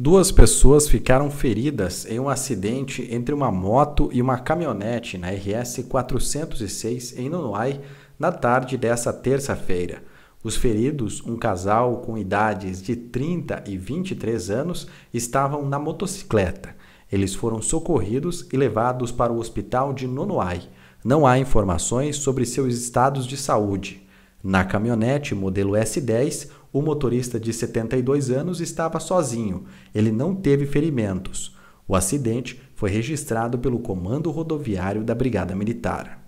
Duas pessoas ficaram feridas em um acidente entre uma moto e uma caminhonete na RS 406 em Nonuai na tarde dessa terça-feira. Os feridos, um casal com idades de 30 e 23 anos, estavam na motocicleta. Eles foram socorridos e levados para o hospital de Nonuai. Não há informações sobre seus estados de saúde. Na caminhonete modelo S10, o motorista de 72 anos estava sozinho. Ele não teve ferimentos. O acidente foi registrado pelo Comando Rodoviário da Brigada Militar.